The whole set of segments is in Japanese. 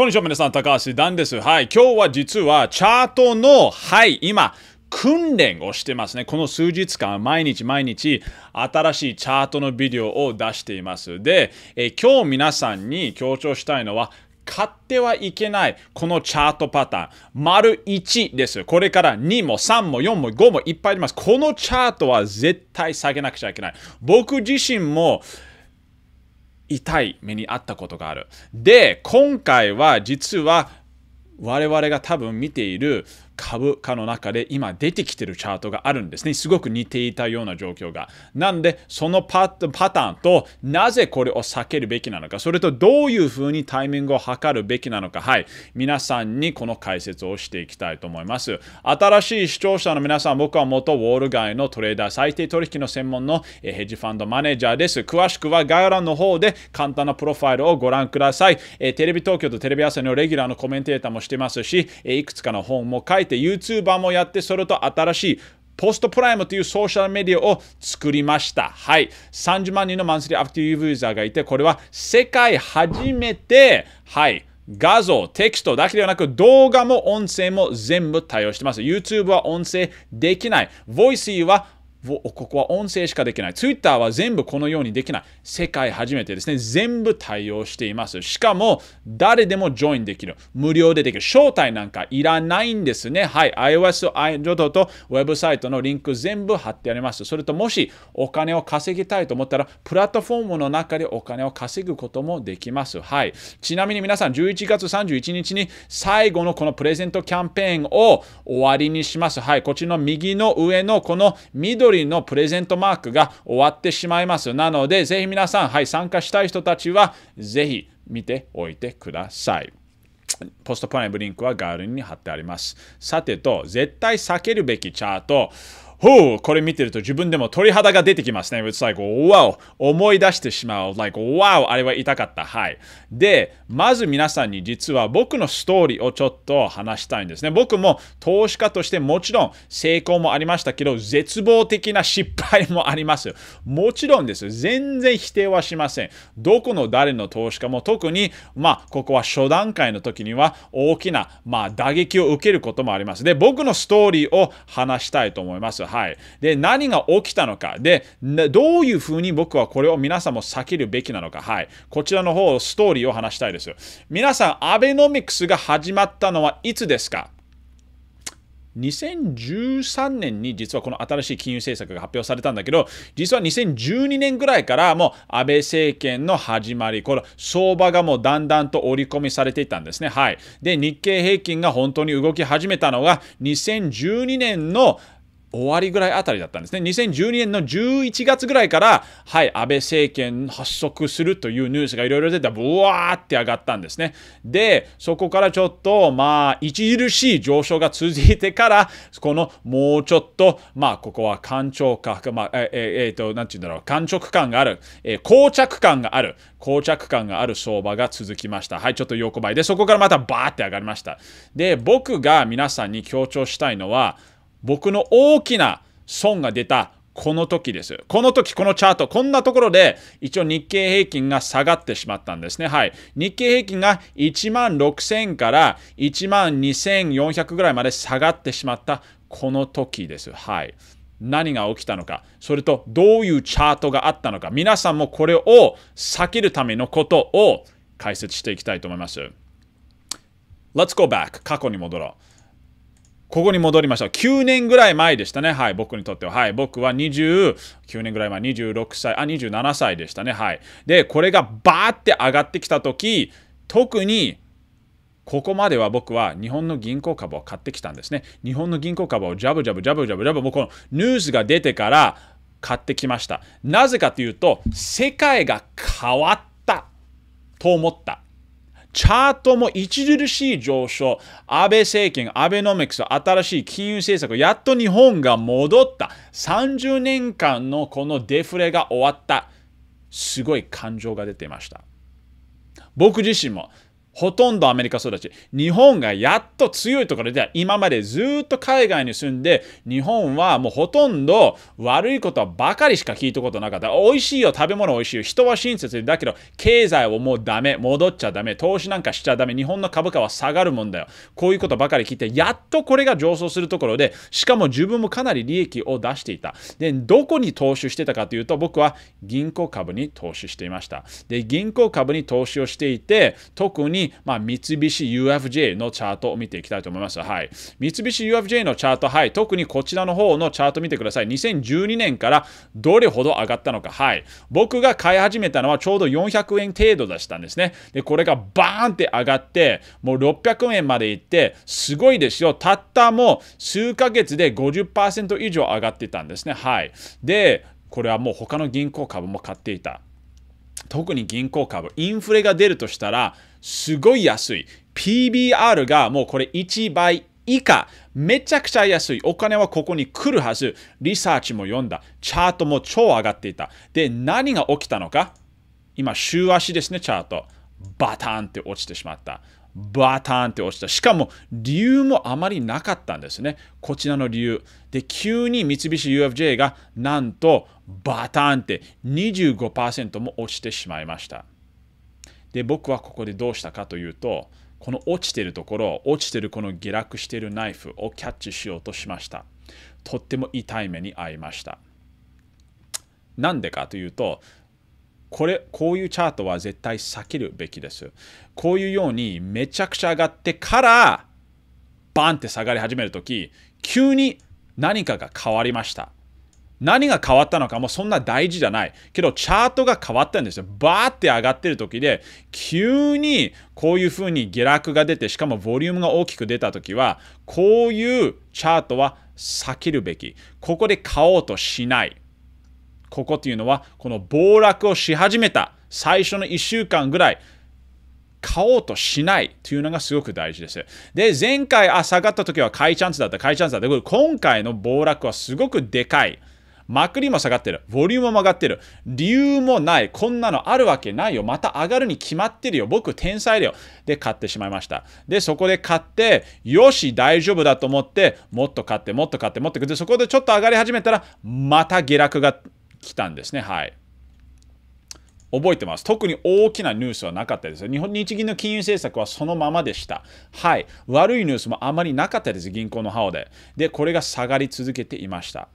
こんにちは、皆さん。高橋ダンです。はい。今日は実はチャートの、はい、今、訓練をしてますね。この数日間、毎日毎日、新しいチャートのビデオを出しています。で、え今日皆さんに強調したいのは、買ってはいけないこのチャートパターン。丸1です。これから2も3も4も5もいっぱいあります。このチャートは絶対下げなくちゃいけない。僕自身も、痛い目に遭ったことがある。で、今回は実は我々が多分見ている株価の中で今出てきてるチャートがあるんですね。すごく似ていたような状況が。なんで、そのパパターンと、なぜこれを避けるべきなのか、それとどういうふうにタイミングを測るべきなのか、はい、皆さんにこの解説をしていきたいと思います。新しい視聴者の皆さん、僕は元ウォール街のトレーダー、最低取引の専門のヘッジファンドマネージャーです。詳しくは概要欄の方で簡単なプロファイルをご覧ください。テレビ東京とテレビ朝日のレギュラーのコメンテーターもしてますし、いくつかの本も書いてて YouTuber もやってそれと新しいポストプライムというソーシャルメディアを作りました。はい。30万人のマンスリーアクティブユーザーがいて、これは世界初めて、はい。画像、テキストだけではなく動画も音声も全部対応してます。YouTube は音声できない。Voicy はここは音声しかできない。Twitter は全部このようにできない。世界初めてですね。全部対応しています。しかも、誰でもジョインできる。無料でできる。招待なんかいらないんですね。はい。iOS、i j o t とウェブサイトのリンク全部貼ってあります。それともしお金を稼ぎたいと思ったら、プラットフォームの中でお金を稼ぐこともできます。はい。ちなみに皆さん、11月31日に最後のこのプレゼントキャンペーンを終わりにします。はい。こっちの右の上のこの緑トリのプレゼントマークが終わってしまいます。なので、ぜひ皆さん、はい、参加したい人たちは、ぜひ見ておいてください。ポストプライムリンクはガールに貼ってあります。さてと、絶対避けるべきチャート。ほう、これ見てると自分でも鳥肌が出てきますね。It's like, wow, 思い出してしまう。Like, wow, あれは痛かった。はい。で、まず皆さんに実は僕のストーリーをちょっと話したいんですね。僕も投資家としてもちろん成功もありましたけど、絶望的な失敗もあります。もちろんです。全然否定はしません。どこの誰の投資家も特に、まあ、ここは初段階の時には大きな、まあ、打撃を受けることもあります。で、僕のストーリーを話したいと思います。はい。で、何が起きたのか。で、どういうふうに僕はこれを皆さんも避けるべきなのか。はい。こちらの方、ストーリーを話したいです。皆さん、アベノミクスが始まったのはいつですか2013年に実はこの新しい金融政策が発表されたんだけど、実は2012年ぐらいからもう安倍政権の始まり、この相場がもうだんだんと織り込みされていたんですね。はい。で、日経平均が本当に動き始めたのが2012年の終わりぐらいあたりだったんですね。2012年の11月ぐらいから、はい、安倍政権発足するというニュースがいろいろ出て、ブワーって上がったんですね。で、そこからちょっと、まあ、著しい上昇が続いてから、このもうちょっと、まあ、ここは官庁か、まあ、えええー、と、なんて言うんだろう、官直感がある、えー、膠着感がある、膠着感がある相場が続きました。はい、ちょっと横ばいで、そこからまたバーって上がりました。で、僕が皆さんに強調したいのは、僕の大きな損が出たこの時です。この時、このチャート、こんなところで一応日経平均が下がってしまったんですね。はい。日経平均が1万6000から1万2400ぐらいまで下がってしまったこの時です。はい。何が起きたのか、それとどういうチャートがあったのか、皆さんもこれを避けるためのことを解説していきたいと思います。Let's go back. 過去に戻ろう。ここに戻りました。9年ぐらい前でしたね。はい、僕にとっては。はい、僕は29年ぐらい前、26歳、あ、27歳でしたね。はい。で、これがバーって上がってきた時、特にここまでは僕は日本の銀行株を買ってきたんですね。日本の銀行株をジャブジャブジャブジャブジャブ、もうこのニュースが出てから買ってきました。なぜかというと、世界が変わったと思った。チャートも著しい上昇、安倍政権、アベノミクス、新しい金融政策、やっと日本が戻った、30年間のこのデフレが終わった、すごい感情が出ていました。僕自身もほとんどアメリカ育ち。日本がやっと強いところでは今までずっと海外に住んで、日本はもうほとんど悪いことばかりしか聞いたことなかった。美味しいよ、食べ物美味しいよ、人は親切だけど、経済をもうダメ、戻っちゃダメ、投資なんかしちゃダメ、日本の株価は下がるもんだよ。こういうことばかり聞いて、やっとこれが上昇するところで、しかも自分もかなり利益を出していた。で、どこに投資してたかというと、僕は銀行株に投資していました。で、銀行株に投資をしていて、特にに、まあ、三菱 UFJ のチャートを見ていきたいと思います。はい。三菱 UFJ のチャート、はい。特にこちらの方のチャート見てください。2012年からどれほど上がったのか。はい。僕が買い始めたのはちょうど400円程度でしたんですね。で、これがバーンって上がって、もう600円まで行って、すごいですよ。たったもう数ヶ月で50%以上上がってたんですね。はい。で、これはもう他の銀行株も買っていた。特に銀行株、インフレが出るとしたら、すごい安い。PBR がもうこれ1倍以下、めちゃくちゃ安い。お金はここに来るはず。リサーチも読んだ。チャートも超上がっていた。で、何が起きたのか今、週足ですね、チャート。バターンって落ちてしまった。バターンって落ちた。しかも理由もあまりなかったんですね。こちらの理由。で、急に三菱 UFJ がなんとバターンって25%も落ちてしまいました。で、僕はここでどうしたかというと、この落ちてるところ、落ちてるこの下落してるナイフをキャッチしようとしました。とっても痛い目に遭いました。なんでかというと、これこういうチャートは絶対避けるべきです。こういうようにめちゃくちゃ上がってからバンって下がり始めるとき急に何かが変わりました。何が変わったのかもそんな大事じゃない。けどチャートが変わったんですよ。バーって上がってる時で、急にこういうふうに下落が出て、しかもボリュームが大きく出た時は、こういうチャートは避けるべき。ここで買おうとしない。ここっていうのはこの暴落をし始めた最初の1週間ぐらい買おうとしないというのがすごく大事です。で、前回、あ、下がった時は買いチャンスだった、買いチャンスだった。今回の暴落はすごくでかい。まくりも下がってる。ボリュームも上がってる。理由もない。こんなのあるわけないよ。また上がるに決まってるよ。僕、天才だよ。で、買ってしまいました。で、そこで買って、よし、大丈夫だと思って、もっと買って、もっと買って、もっと買って、そこでちょっと上がり始めたら、また下落が来たんですね。はい覚えてます。特に大きなニュースはなかったです。日本日銀の金融政策はそのままでした。はい。悪いニュースもあまりなかったです。銀行の歯で。で、これが下がり続けていました。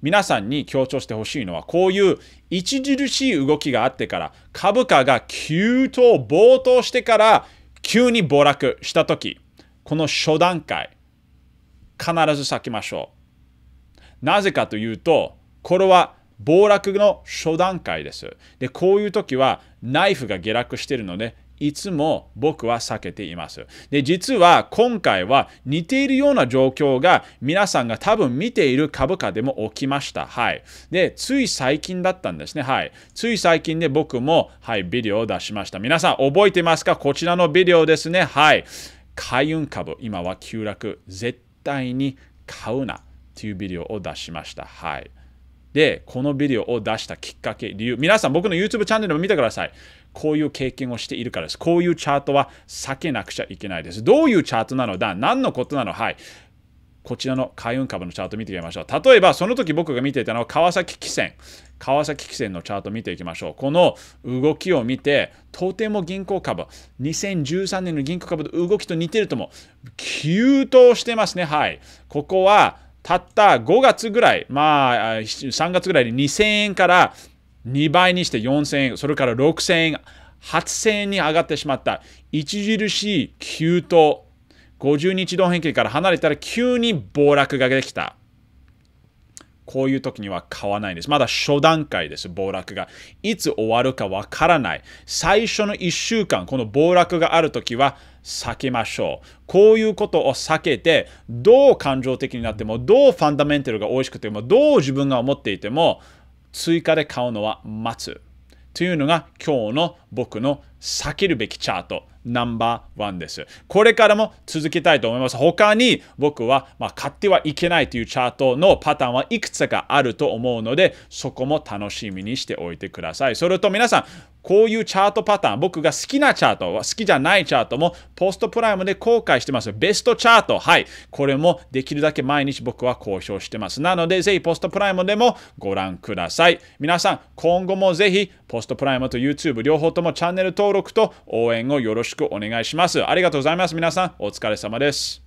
皆さんに強調してほしいのは、こういう著しい動きがあってから、株価が急騰、暴騰してから、急に暴落したとき、この初段階、必ず避けましょう。なぜかというと、これは暴落の初段階です。で、こういう時はナイフが下落しているので、いつも僕は避けています。で、実は今回は似ているような状況が皆さんが多分見ている株価でも起きました。はい。で、つい最近だったんですね。はい。つい最近で僕も、はい、ビデオを出しました。皆さん覚えてますかこちらのビデオですね。はい。開運株、今は急落、絶対に買うなというビデオを出しました。はい。で、このビデオを出したきっかけ、理由、皆さん僕の YouTube チャンネルも見てください。こういう経験をしているからです。こういうチャートは避けなくちゃいけないです。どういうチャートなのだ何のことなのはい。こちらの海運株のチャート見ていきましょう。例えば、その時僕が見ていたのは川崎汽船。川崎汽船のチャート見ていきましょう。この動きを見て、とても銀行株、2013年の銀行株の動きと似てるとも、急騰してますね。はい。ここはたった5月ぐらい、まあ、3月ぐらいで2000円から2倍にして4000円、それから6000円、8000円に上がってしまった。著しい急騰。50日同変形から離れたら急に暴落ができた。こういう時には買わないです。まだ初段階です、暴落が。いつ終わるかわからない。最初の1週間、この暴落がある時は、避けましょう。こういうことを避けて、どう感情的になっても、どうファンダメンタルが美味しくても、どう自分が思っていても、追加で買うのは待つ。というのが今日の僕の避けるべきチャートナンバーワンです。これからも続けたいと思います。他に僕は、まあ、買ってはいけないというチャートのパターンはいくつかあると思うので、そこも楽しみにしておいてください。それと皆さん、こういうチャートパターン、僕が好きなチャート、好きじゃないチャートも、ポストプライムで公開してます。ベストチャート、はい。これもできるだけ毎日僕は交渉してます。なので、ぜひポストプライムでもご覧ください。皆さん、今後もぜひ、ポストプライムと YouTube 両方ともチャンネル登録と応援をよろしくお願いします。ありがとうございます。皆さん、お疲れ様です。